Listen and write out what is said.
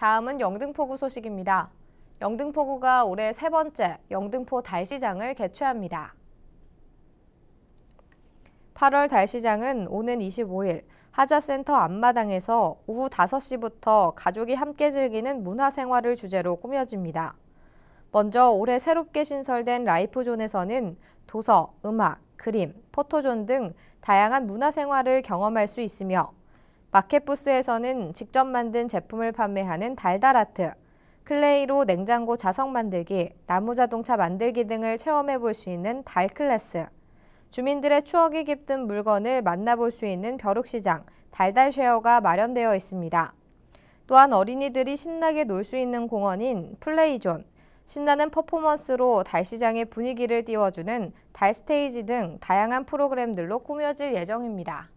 다음은 영등포구 소식입니다. 영등포구가 올해 세 번째 영등포 달시장을 개최합니다. 8월 달시장은 오는 25일 하자센터 앞마당에서 오후 5시부터 가족이 함께 즐기는 문화생활을 주제로 꾸며집니다. 먼저 올해 새롭게 신설된 라이프존에서는 도서, 음악, 그림, 포토존 등 다양한 문화생활을 경험할 수 있으며 마켓부스에서는 직접 만든 제품을 판매하는 달달아트, 클레이로 냉장고 자석 만들기, 나무 자동차 만들기 등을 체험해 볼 수 있는 달 클래스, 주민들의 추억이 깊은 물건을 만나볼 수 있는 벼룩시장, 달달쉐어가 마련되어 있습니다. 또한 어린이들이 신나게 놀 수 있는 공원인 플레이존, 신나는 퍼포먼스로 달시장의 분위기를 띄워주는 달스테이지 등 다양한 프로그램들로 꾸며질 예정입니다.